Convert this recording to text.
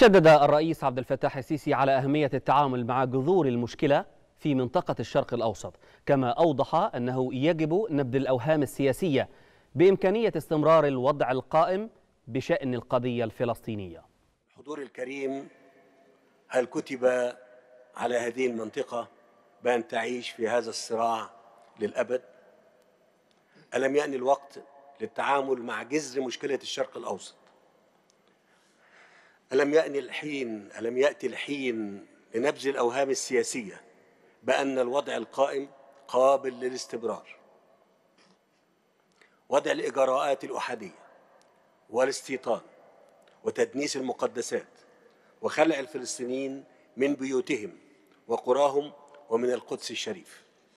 شدد الرئيس عبد الفتاح السيسي على أهمية التعامل مع جذور المشكلة في منطقة الشرق الأوسط كما أوضح أنه يجب نبذ الأوهام السياسية بإمكانية استمرار الوضع القائم بشأن القضية الفلسطينية حضور الكريم هل كتب على هذه المنطقة بأن تعيش في هذا الصراع للأبد؟ ألم يأني الوقت للتعامل مع جذر مشكلة الشرق الأوسط ألم يأن الحين ألم يأتي الحين لنبذ الأوهام السياسية بأن الوضع القائم قابل للاستمرار وضع الإجراءات الأحادية والاستيطان وتدنيس المقدسات وخلع الفلسطينيين من بيوتهم وقراهم ومن القدس الشريف